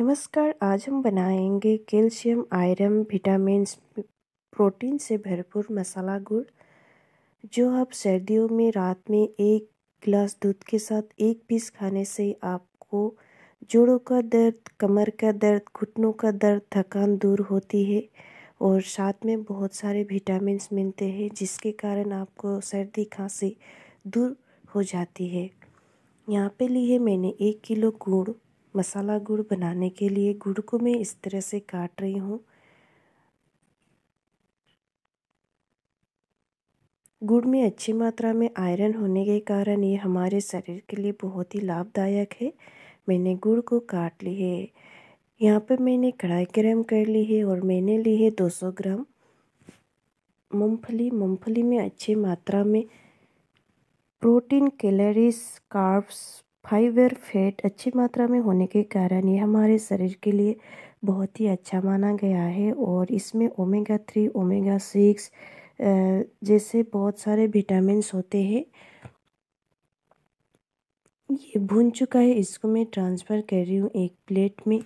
नमस्कार आज हम बनाएंगे कैल्शियम आयरन विटामिन प्रोटीन से भरपूर मसाला गुड़ जो आप सर्दियों में रात में एक गिलास दूध के साथ एक पीस खाने से आपको जोड़ों का दर्द कमर का दर्द घुटनों का दर्द थकान दूर होती है और साथ में बहुत सारे विटामिन मिलते हैं जिसके कारण आपको सर्दी खांसी दूर हो जाती है यहाँ पे ली है मैंने एक किलो गुड़ मसाला गुड़ बनाने के लिए गुड़ को मैं इस तरह से काट रही हूँ गुड़ में अच्छी मात्रा में आयरन होने के कारण ये हमारे शरीर के लिए बहुत ही लाभदायक है मैंने गुड़ को काट ली है यहाँ पर मैंने कढ़ाई गर्म कर ली है और मैंने ली है 200 ग्राम मूंगफली मूंगफली में अच्छी मात्रा में protein calories carbs fibre fat अच्छी मात्रा में होने के कारण ये हमारे शरीर के लिए बहुत ही अच्छा माना गया है और इसमें ओमेगा थ्री ओमेगा सिक्स जैसे बहुत सारे विटामिन होते हैं ये भून चुका है इसको मैं ट्रांसफ़र कर रही हूँ एक प्लेट में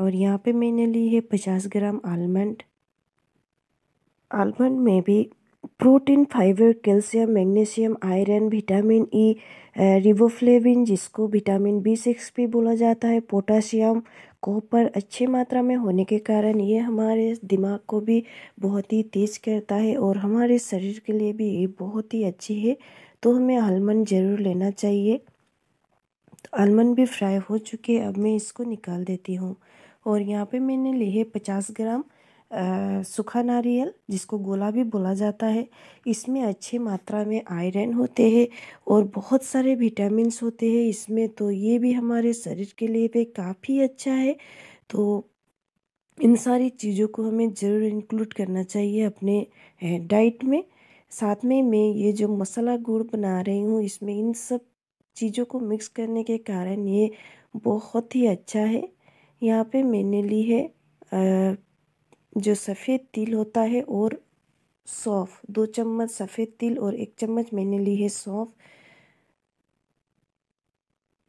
और यहाँ पे मैंने ली है पचास ग्राम आलमंड आलमंड में भी protein fibre calcium magnesium iron vitamin E e, riboflavin जिसको विटामिन बी सिक्स भी बोला जाता है पोटाशियम कॉपर अच्छी मात्रा में होने के कारण ये हमारे दिमाग को भी बहुत ही तेज़ करता है और हमारे शरीर के लिए भी ये बहुत ही अच्छी है तो हमें आलमंड ज़रूर लेना चाहिए तो आलमंड भी फ्राई हो चुके अब मैं इसको निकाल देती हूँ और यहाँ पे मैंने लिए पचास ग्राम सूखा नारियल जिसको गोला भी बोला जाता है इसमें अच्छी मात्रा में आयरन होते हैं और बहुत सारे विटामिन्स होते हैं इसमें तो ये भी हमारे शरीर के लिए भी काफ़ी अच्छा है तो इन सारी चीज़ों को हमें ज़रूर इंक्लूड करना चाहिए अपने डाइट में साथ में मैं ये जो मसाला गुड़ बना रही हूँ इसमें इन सब चीज़ों को मिक्स करने के कारण ये बहुत ही अच्छा है यहाँ पे मैंने ली है जो सफ़ेद तिल होता है और सौंफ दो चम्मच सफ़ेद तिल और एक चम्मच मैंने ली है सौंफ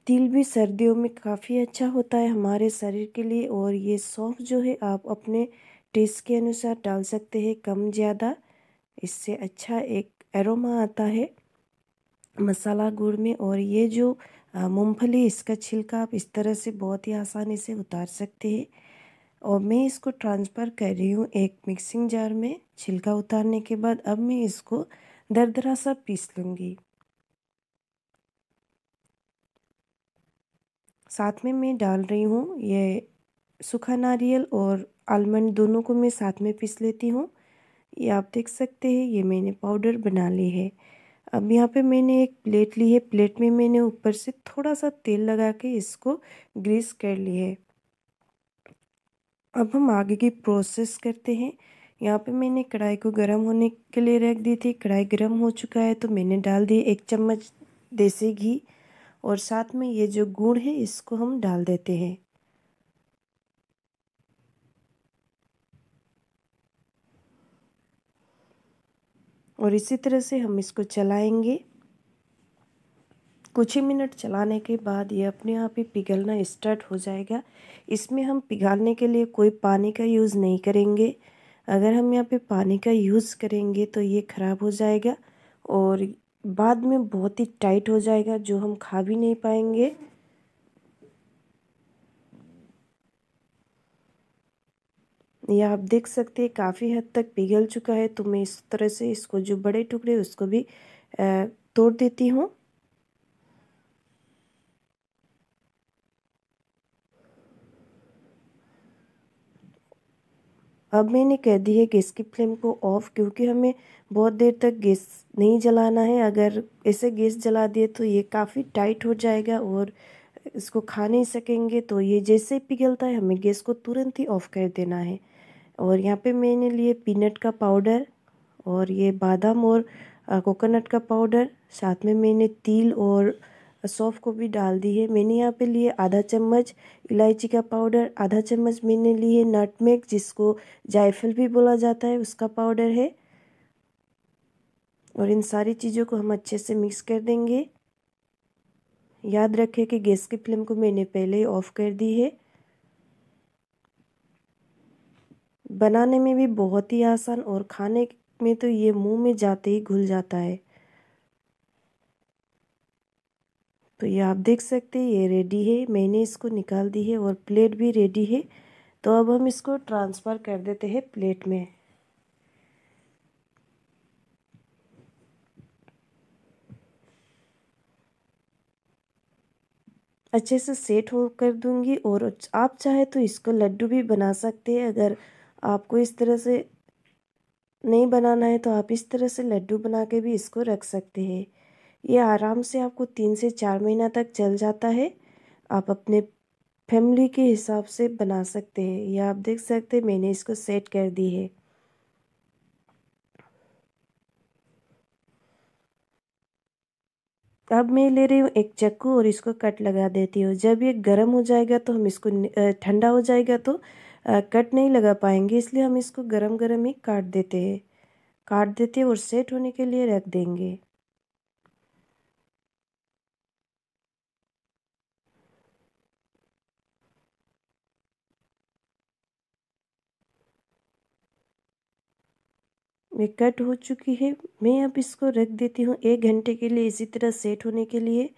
तिल भी सर्दियों में काफ़ी अच्छा होता है हमारे शरीर के लिए और ये सौंफ जो है आप अपने टेस्ट के अनुसार डाल सकते हैं कम ज़्यादा इससे अच्छा एक एरोमा आता है मसाला गुड़ में और ये जो मूंगफली इसका छिलका आप इस तरह से बहुत ही आसानी से उतार सकते हैं और मैं इसको ट्रांसफ़र कर रही हूँ एक मिक्सिंग जार में छिलका उतारने के बाद अब मैं इसको दरदरा सा पीस लूँगी साथ में मैं डाल रही हूँ ये सूखा नारियल और आलमंड दोनों को मैं साथ में पीस लेती हूँ ये आप देख सकते हैं ये मैंने पाउडर बना ली है अब यहाँ पे मैंने एक प्लेट ली है प्लेट में मैंने ऊपर से थोड़ा सा तेल लगा के इसको ग्रीस कर ली है अब हम आगे की प्रोसेस करते हैं यहाँ पे मैंने कढ़ाई को गर्म होने के लिए रख दी थी कढ़ाई गर्म हो चुका है तो मैंने डाल दी एक चम्मच देसी घी और साथ में ये जो गुड़ है इसको हम डाल देते हैं और इसी तरह से हम इसको चलाएंगे कुछ ही मिनट चलाने के बाद ये अपने आप ही पिघलना स्टार्ट हो जाएगा इसमें हम पिघालने के लिए कोई पानी का यूज़ नहीं करेंगे अगर हम यहाँ पे पानी का यूज़ करेंगे तो ये ख़राब हो जाएगा और बाद में बहुत ही टाइट हो जाएगा जो हम खा भी नहीं पाएंगे यह आप देख सकते हैं काफ़ी हद तक पिघल चुका है तो मैं इस तरह से इसको जो बड़े टुकड़े उसको भी तोड़ देती हूँ अब मैंने कह दी है गैस की फ्लेम को ऑफ़ क्योंकि हमें बहुत देर तक गैस नहीं जलाना है अगर ऐसे गैस जला दिए तो ये काफ़ी टाइट हो जाएगा और इसको खा नहीं सकेंगे तो ये जैसे ही पिघलता है हमें गैस को तुरंत ही ऑफ़ कर देना है और यहाँ पे मैंने लिए पीनट का पाउडर और ये बादाम और कोकोनट का पाउडर साथ में मैंने तिल और सौंफ को भी डाल दी है मैंने यहाँ पे लिए आधा चम्मच इलायची का पाउडर आधा चम्मच मैंने लिए नटमेग जिसको जायफल भी बोला जाता है उसका पाउडर है और इन सारी चीज़ों को हम अच्छे से मिक्स कर देंगे याद रखें कि गैस की फ्लेम को मैंने पहले ही ऑफ़ कर दी है बनाने में भी बहुत ही आसान और खाने में तो ये मुंह में जाते ही घुल जाता है तो ये आप देख सकते हैं ये रेडी है मैंने इसको निकाल दी है और प्लेट भी रेडी है तो अब हम इसको ट्रांसफ़र कर देते हैं प्लेट में अच्छे से सेट हो कर दूंगी और आप चाहे तो इसको लड्डू भी बना सकते हैं अगर आपको इस तरह से नहीं बनाना है तो आप इस तरह से लड्डू बना के भी इसको रख सकते हैं ये आराम से आपको तीन से चार महीना तक चल जाता है आप अपने फैमिली के हिसाब से बना सकते हैं या आप देख सकते हैं मैंने इसको सेट कर दी है अब मैं ले रही हूँ एक चक्कू और इसको कट लगा देती हूँ जब ये गर्म हो जाएगा तो हम इसको ठंडा हो जाएगा तो कट नहीं लगा पाएंगे इसलिए हम इसको गरम गरम ही काट देते हैं काट देते हैं और सेट होने के लिए रख देंगे में कट हो चुकी है मैं अब इसको रख देती हूँ एक घंटे के लिए इसी तरह सेट होने के लिए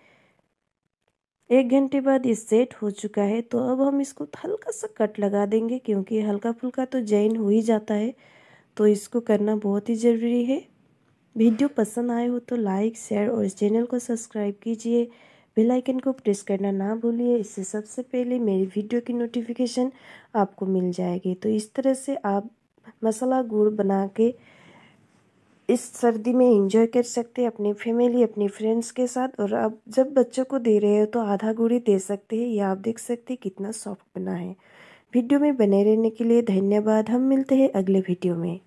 एक घंटे बाद ये सेट हो चुका है तो अब हम इसको हल्का सा कट लगा देंगे क्योंकि हल्का फुल्का तो जैन हो ही जाता है तो इसको करना बहुत ही ज़रूरी है वीडियो पसंद आए हो तो लाइक शेयर और इस चैनल को सब्सक्राइब कीजिए बेल आइकन को प्रेस करना ना भूलिए इससे सबसे पहले मेरी वीडियो की नोटिफिकेशन आपको मिल जाएगी तो इस तरह से आप मसाला गुड़ बना के इस सर्दी में इंजॉय कर सकते हैं अपने फैमिली अपने फ्रेंड्स के साथ और अब जब बच्चों को दे रहे हो तो आधा गुड़ी दे सकते हैं या आप देख सकते हैं कितना सॉफ्ट बना है वीडियो में बने रहने के लिए धन्यवाद हम मिलते हैं अगले वीडियो में